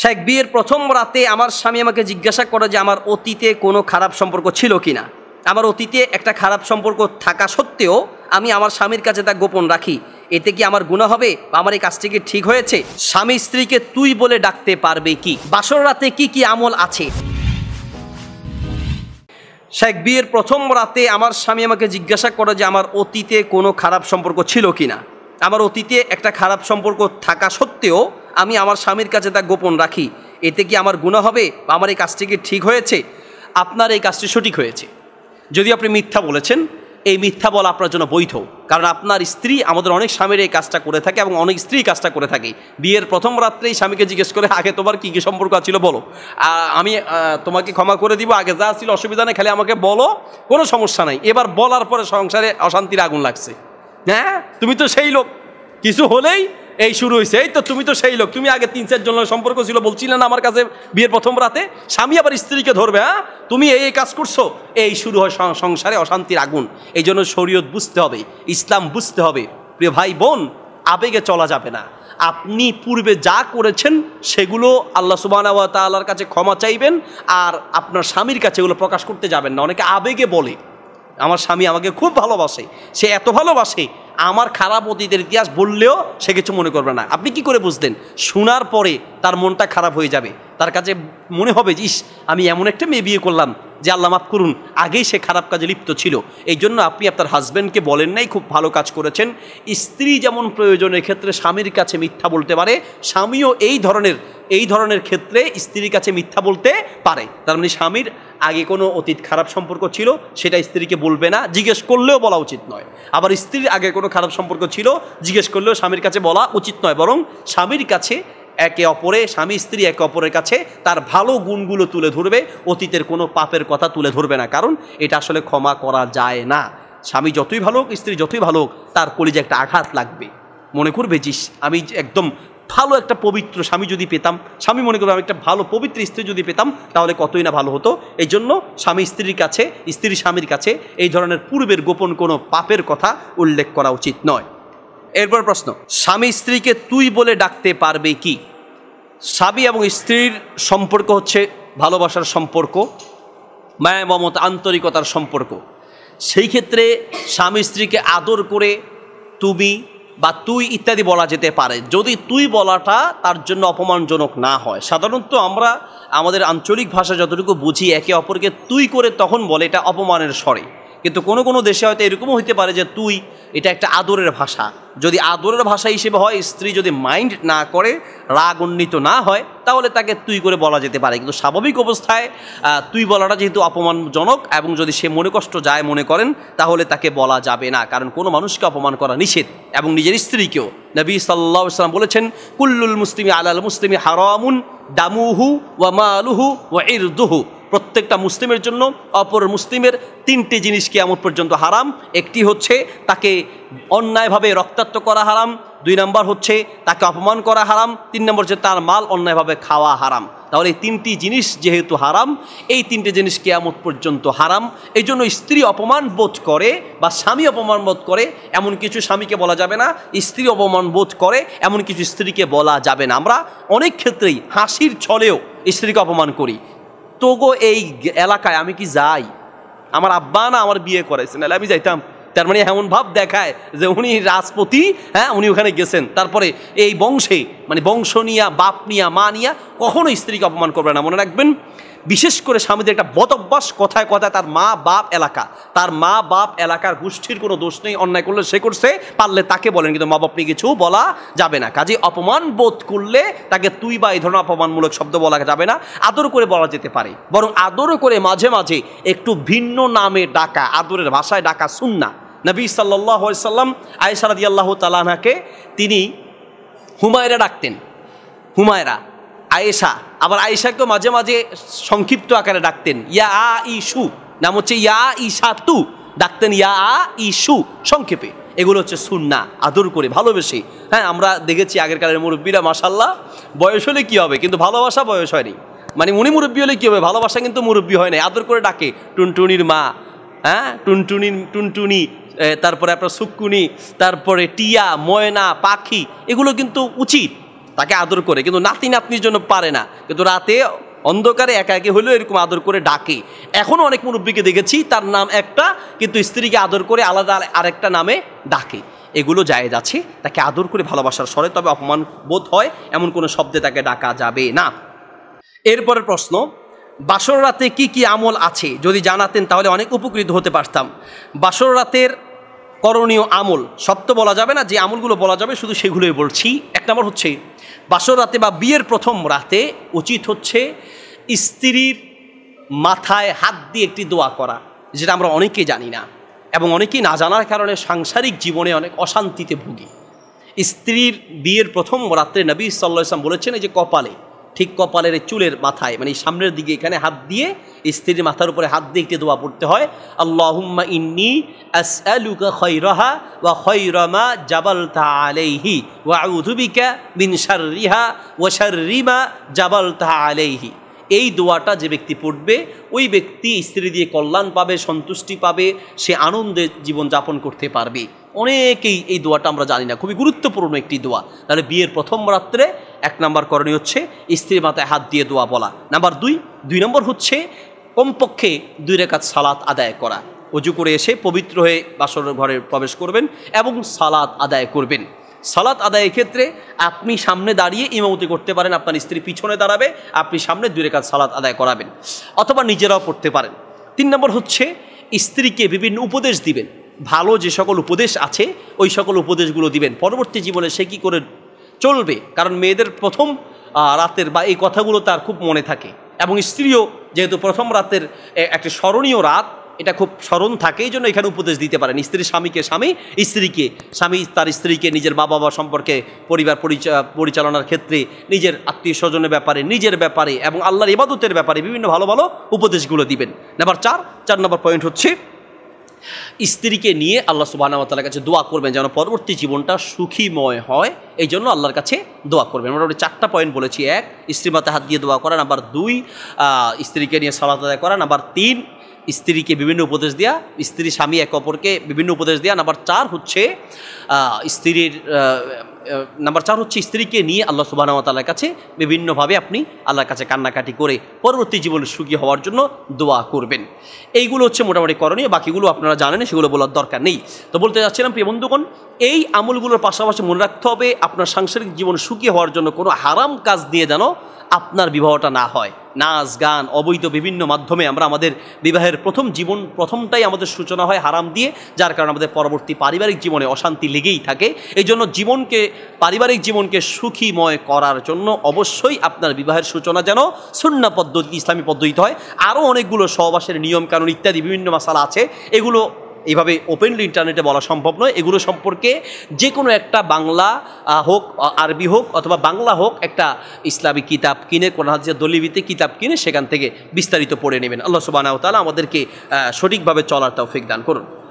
শেখ বিয়ের প্রথম রাতে আমার স্বামী আমাকে জিজ্ঞাসা করে যে আমার অতীতে কোনো খারাপ সম্পর্ক ছিল কি না আমার অতীতে একটা খারাপ সম্পর্ক থাকা সত্ত্বেও আমি আমার স্বামীর কাছে তা গোপন রাখি এতে কি আমার গুণা হবে বা আমার এই কাজটি কি ঠিক হয়েছে স্বামী স্ত্রীকে তুই বলে ডাকতে পারবে কি বাসর রাতে কি কি আমল আছে শেখ বিয়ের প্রথম রাতে আমার স্বামী আমাকে জিজ্ঞাসা করে যে আমার অতীতে কোনো খারাপ সম্পর্ক ছিল কি না আমার অতীতে একটা খারাপ সম্পর্ক থাকা সত্ত্বেও আমি আমার স্বামীর কাছে তা গোপন রাখি এতে কি আমার গুণা হবে বা আমার এই কাজটি কি ঠিক হয়েছে আপনার এই কাজটি সঠিক হয়েছে যদি আপনি মিথ্যা বলেছেন এই মিথ্যা বলা আপনার জন্য বৈধ কারণ আপনার স্ত্রী আমাদের অনেক স্বামীর এই কাজটা করে থাকে এবং অনেক স্ত্রী কাজটা করে থাকে বিয়ের প্রথম রাত্রেই স্বামীকে জিজ্ঞেস করে আগে তোমার কী কী সম্পর্ক ছিল বলো আমি তোমাকে ক্ষমা করে দিব আগে যা ছিল অসুবিধা নেই খালি আমাকে বলো কোনো সমস্যা নাই এবার বলার পরে সংসারে অশান্তির আগুন লাগছে হ্যাঁ তুমি তো সেই লোক কিছু হলেই এই শুরু হয়েছে এই তো তুমি তো সেই লোক তুমি আগে তিন চারজন সম্পর্ক ছিল বলছিলে না আমার কাছে বিয়ের প্রথম রাতে স্বামী আবার স্ত্রীকে ধরবে হ্যাঁ তুমি এই এই কাজ করছো এই শুরু হয় সংসারে অশান্তির আগুন এই জন্য শরীয়ত বুঝতে হবে ইসলাম বুঝতে হবে প্রিয় ভাই বোন আবেগে চলা যাবে না আপনি পূর্বে যা করেছেন সেগুলো আল্লাহ সুবাহ তাল্লার কাছে ক্ষমা চাইবেন আর আপনার স্বামীর কাছে এগুলো প্রকাশ করতে যাবেন না অনেকে আবেগে বলে আমার স্বামী আমাকে খুব ভালোবাসে সে এত ভালোবাসে আমার খারাপ অতীতের ইতিহাস বললেও সে কিছু মনে করবে না আপনি কি করে বুঝতেন শোনার পরে তার মনটা খারাপ হয়ে যাবে তার কাছে মনে হবে যে ইস আমি এমন একটা মেয়ে বিয়ে করলাম যে আল্লাহ মাফ করুন আগেই সে খারাপ কাজে লিপ্ত ছিল এই জন্য আপনি আপনার হাজব্যান্ডকে বলেন নাই খুব ভালো কাজ করেছেন স্ত্রী যেমন প্রয়োজনের ক্ষেত্রে স্বামীর কাছে মিথ্যা বলতে পারে স্বামীও এই ধরনের এই ধরনের ক্ষেত্রে স্ত্রীর কাছে মিথ্যা বলতে পারে তার মানে স্বামীর আগে কোনো অতীত খারাপ সম্পর্ক ছিল সেটা স্ত্রীকে বলবে না জিজ্ঞেস করলেও বলা উচিত নয় আবার স্ত্রীর আগে কোনো খারাপ সম্পর্ক ছিল জিজ্ঞেস করলেও স্বামীর কাছে বলা উচিত নয় বরং স্বামীর কাছে একে অপরে স্বামী স্ত্রী একে অপরের কাছে তার ভালো গুণগুলো তুলে ধরবে অতীতের কোনো পাপের কথা তুলে ধরবে না কারণ এটা আসলে ক্ষমা করা যায় না স্বামী যতই ভালো হোক স্ত্রী যতই ভালো হোক তার কলিজে একটা আঘাত লাগবে মনে করবে যে আমি একদম ভালো একটা পবিত্র স্বামী যদি পেতাম স্বামী মনে করবে আমি একটা ভালো পবিত্র স্ত্রী যদি পেতাম তাহলে কতই না ভালো হতো এই জন্য স্বামী স্ত্রীর কাছে স্ত্রী স্বামীর কাছে এই ধরনের পূর্বের গোপন কোনো পাপের কথা উল্লেখ করা উচিত নয় এরপর প্রশ্ন স্বামী স্ত্রীকে তুই বলে ডাকতে পারবে কি স্বামী এবং স্ত্রীর সম্পর্ক হচ্ছে ভালোবাসার সম্পর্ক মায়া মমত আন্তরিকতার সম্পর্ক সেই ক্ষেত্রে স্বামী স্ত্রীকে আদর করে তুমি বা তুই ইত্যাদি বলা যেতে পারে যদি তুই বলাটা তার জন্য অপমানজনক না হয় সাধারণত আমরা আমাদের আঞ্চলিক ভাষা যতটুকু বুঝি একে অপরকে তুই করে তখন বলে এটা অপমানের স্বরে কিন্তু কোনো কোনো দেশে হয়তো এরকমও হইতে পারে যে তুই এটা একটা আদরের ভাষা যদি আদরের ভাষা হিসেবে হয় স্ত্রী যদি মাইন্ড না করে রাগ উন্নীত না হয় তাহলে তাকে তুই করে বলা যেতে পারে কিন্তু স্বাভাবিক অবস্থায় তুই বলাটা যেহেতু অপমানজনক এবং যদি সে মনে কষ্ট যায় মনে করেন তাহলে তাকে বলা যাবে না কারণ কোনো মানুষকে অপমান করা নিষেধ এবং নিজের স্ত্রীকেও নবী সাল্লা ইসলাম বলেছেন কুল্লুল মুসলিমি আলাল মুসলিমি হারামুন দামুহু ওয়া মালুহু ওয়া ইরদুহু প্রত্যেকটা মুসলিমের জন্য অপর মুসলিমের তিনটি জিনিস কেয়ামত পর্যন্ত হারাম একটি হচ্ছে তাকে অন্যায়ভাবে রক্তাক্ত করা হারাম দুই নম্বর হচ্ছে তাকে অপমান করা হারাম তিন নম্বর হচ্ছে তার মাল অন্যায়ভাবে খাওয়া হারাম তাহলে এই তিনটি জিনিস যেহেতু হারাম এই তিনটি জিনিস কেয়ামত পর্যন্ত হারাম এই জন্য স্ত্রী অপমান বোধ করে বা স্বামী অপমান বোধ করে এমন কিছু স্বামীকে বলা যাবে না স্ত্রী অপমান বোধ করে এমন কিছু স্ত্রীকে বলা যাবে না আমরা অনেক ক্ষেত্রেই হাসির ছলেও স্ত্রীকে অপমান করি তোগো এই এলাকায় আমি কি যাই আমার আব্বা না আমার বিয়ে করাইছে নাহলে আমি যাইতাম তার মানে এমন ভাব দেখায় যে উনি রাজপতি হ্যাঁ উনি ওখানে গেছেন তারপরে এই বংশে মানে বংশ নিয়া বাপ নিয়া মা নিয়া কখনো স্ত্রীকে অপমান করবে না মনে রাখবেন বিশেষ করে স্বামীদের একটা বদভ্যাস কথায় কথায় তার মা বাপ এলাকা তার মা বাপ এলাকার গোষ্ঠীর কোনো দোষ নেই অন্যায় করলে সে করছে পারলে তাকে বলেন কিন্তু মা বাপ নিয়ে কিছু বলা যাবে না কাজে অপমান বোধ করলে তাকে তুই বা এই ধরনের অপমানমূলক শব্দ বলা যাবে না আদর করে বলা যেতে পারে বরং আদর করে মাঝে মাঝে একটু ভিন্ন নামে ডাকা আদরের ভাষায় ডাকা শুন না নবী সাল্লাহ সাল্লাম আয়সারাদি আল্লাহ তালাহাকে তিনি হুমায়রা ডাকতেন হুমায়রা আয়েশা আবার আয়েশাকেও মাঝে মাঝে সংক্ষিপ্ত আকারে ডাকতেন ইয়া আ ইসু নাম হচ্ছে ইয়া ইসা তু ডাকতেন ইয়া আ ইসু সংক্ষেপে এগুলো হচ্ছে সুন্না আদর করে ভালোবেসে হ্যাঁ আমরা দেখেছি আগের কালের মুরব্বীরা মাসাল্লাহ বয়স হলে কী হবে কিন্তু ভালোবাসা বয়স হয়নি মানে উনি মুরব্বী হলে কী হবে ভালোবাসা কিন্তু মুরব্বী হয় না আদর করে ডাকে টুনটুনির মা হ্যাঁ টুনটুনি টুনটুনি তারপরে আপনার সুকুনি তারপরে টিয়া ময়না পাখি এগুলো কিন্তু উচিত তাকে আদর করে কিন্তু নাতি নাতনির জন্য পারে না কিন্তু রাতে অন্ধকারে একা একে হলেও এরকম আদর করে ডাকে এখনও অনেক মুরব্বীকে দেখেছি তার নাম একটা কিন্তু স্ত্রীকে আদর করে আলাদা আরেকটা নামে ডাকে এগুলো জায়েজ আছে তাকে আদর করে ভালোবাসার স্বরে তবে অপমান বোধ হয় এমন কোনো শব্দে তাকে ডাকা যাবে না এরপরের প্রশ্ন বাসর রাতে কি কি আমল আছে যদি জানাতেন তাহলে অনেক উপকৃত হতে পারতাম বাসর রাতের করণীয় আমল সব তো বলা যাবে না যে আমলগুলো বলা যাবে শুধু সেগুলোই বলছি এক নম্বর হচ্ছে বাসর রাতে বা বিয়ের প্রথম রাতে উচিত হচ্ছে স্ত্রীর মাথায় হাত দিয়ে একটি দোয়া করা যেটা আমরা অনেকে জানি না এবং অনেকেই না জানার কারণে সাংসারিক জীবনে অনেক অশান্তিতে ভুগি স্ত্রীর বিয়ের প্রথম রাত্রে নবী সাল্লাহ ইসলাম বলেছেন এই যে কপালে ঠিক কপালের চুলের মাথায় মানে সামনের দিকে এখানে হাত দিয়ে স্ত্রীর মাথার উপরে হাত দিয়ে একটি দোয়া পড়তে হয় আল্লাহুম্মা ইন্নি আসআলুকা খৈরহা ওয়া খৈরমা জাবাল আলাইহি ওয়া আউযুবিকা মিন শাররিহা ওয়া শাররিমা জাবাল আলাইহি এই দোয়াটা যে ব্যক্তি পড়বে ওই ব্যক্তি স্ত্রী দিয়ে কল্যাণ পাবে সন্তুষ্টি পাবে সে আনন্দে জীবন যাপন করতে পারবে অনেকেই এই দোয়াটা আমরা জানি না খুবই গুরুত্বপূর্ণ একটি দোয়া তাহলে বিয়ের প্রথম রাত্রে এক নম্বর করণীয় হচ্ছে স্ত্রীর মাথায় হাত দিয়ে দোয়া বলা নাম্বার দুই দুই নম্বর হচ্ছে কমপক্ষে দুই রেখাত সালাত আদায় করা অজু করে এসে পবিত্র হয়ে বাসর ঘরে প্রবেশ করবেন এবং সালাত আদায় করবেন সালাত আদায়ের ক্ষেত্রে আপনি সামনে দাঁড়িয়ে ইমামতি করতে পারেন আপনার স্ত্রী পিছনে দাঁড়াবে আপনি সামনে দুই রেখাত সালাত আদায় করাবেন অথবা নিজেরাও পড়তে পারেন তিন নম্বর হচ্ছে স্ত্রীকে বিভিন্ন উপদেশ দিবেন ভালো যে সকল উপদেশ আছে ওই সকল উপদেশগুলো দিবেন পরবর্তী জীবনে সে কী করে চলবে কারণ মেয়েদের প্রথম রাতের বা এই কথাগুলো তার খুব মনে থাকে এবং স্ত্রীও যেহেতু প্রথম রাতের একটি স্মরণীয় রাত এটা খুব স্মরণ থাকে এই জন্য এখানে উপদেশ দিতে পারেন স্ত্রীর স্বামীকে স্বামী স্ত্রীকে স্বামী তার স্ত্রীকে নিজের মা বাবা সম্পর্কে পরিবার পরিচালনার ক্ষেত্রে নিজের আত্মীয় স্বজনের ব্যাপারে নিজের ব্যাপারে এবং আল্লাহর ইবাদতের ব্যাপারে বিভিন্ন ভালো ভালো উপদেশগুলো দিবেন নাম্বার চার চার নম্বর পয়েন্ট হচ্ছে স্ত্রীকে নিয়ে আল্লাহ সুবাহর কাছে দোয়া করবেন যেন পরবর্তী জীবনটা সুখীময় হয় এই জন্য আল্লাহর কাছে দোয়া করবেন মোটামুটি চারটা পয়েন্ট বলেছি এক স্ত্রী মাতা হাত দিয়ে দোয়া করা নাম্বার দুই স্ত্রীকে নিয়ে সালাত আদায় করা নাম্বার তিন স্ত্রীকে বিভিন্ন উপদেশ দেওয়া স্ত্রী স্বামী এক অপরকে বিভিন্ন উপদেশ দেওয়া নাম্বার চার হচ্ছে স্ত্রীর নাম্বার চার হচ্ছে স্ত্রীকে নিয়ে আল্লাহ তালার কাছে বিভিন্নভাবে আপনি আল্লাহর কাছে কান্নাকাটি করে পরবর্তী জীবনে সুখী হওয়ার জন্য দোয়া করবেন এইগুলো হচ্ছে মোটামুটি করণীয় বাকিগুলো আপনারা জানেন সেগুলো বলার দরকার নেই তো বলতে চাচ্ছিলাম প্রিয় বন্ধুগণ এই আমলগুলোর পাশাপাশি মনে রাখতে হবে আপনার সাংসারিক জীবন সুখী হওয়ার জন্য কোনো হারাম কাজ দিয়ে যেন আপনার বিবাহটা না হয় নাচ গান অবৈধ বিভিন্ন মাধ্যমে আমরা আমাদের বিবাহের প্রথম জীবন প্রথমটাই আমাদের সূচনা হয় হারাম দিয়ে যার কারণে আমাদের পরবর্তী পারিবারিক জীবনে অশান্তি লেগেই থাকে এই জন্য জীবনকে পারিবারিক জীবনকে সুখীময় করার জন্য অবশ্যই আপনার বিবাহের সূচনা যেন শূন্য পদ্ধতি ইসলামী পদ্ধতিতে হয় আরও অনেকগুলো সহবাসের কানুন ইত্যাদি বিভিন্ন মশালা আছে এগুলো এইভাবে ওপেনলি ইন্টারনেটে বলা সম্ভব নয় এগুলো সম্পর্কে যে কোনো একটা বাংলা হোক আরবি হোক অথবা বাংলা হোক একটা ইসলামী কিতাব কিনে কোন হাজার দলিবিতে কিতাব কিনে সেখান থেকে বিস্তারিত পড়ে নেবেন আল্লাহ সুবাহ তালা আমাদেরকে সঠিকভাবে চলার তৌফিক দান করুন